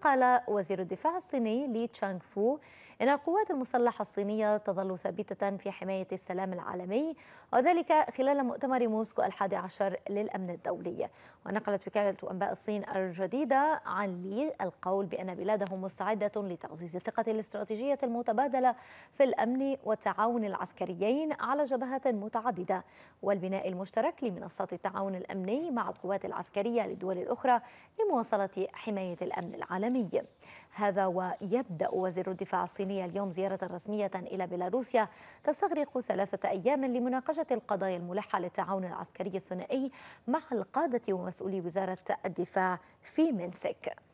قال وزير الدفاع الصيني لي تشانغ فو إن القوات المسلحة الصينية تظل ثابتة في حماية السلام العالمي وذلك خلال مؤتمر موسكو الحادي عشر للأمن الدولي ونقلت وكالة أنباء الصين الجديدة عن لي القول بأن بلاده مستعدة لتعزيز الثقة الاستراتيجية المتبادلة في الأمن والتعاون العسكريين على جبهات متعددة والبناء المشترك لمنصات التعاون الأمني مع القوات العسكرية للدول الأخرى لمواصلة حماية الأمن العالمي العالمي هذا ويبدأ وزير الدفاع الصيني اليوم زيارة رسمية إلى بيلاروسيا تستغرق ثلاثة أيام لمناقشة القضايا الملحة للتعاون العسكري الثنائي مع القادة ومسؤولي وزارة الدفاع في منسك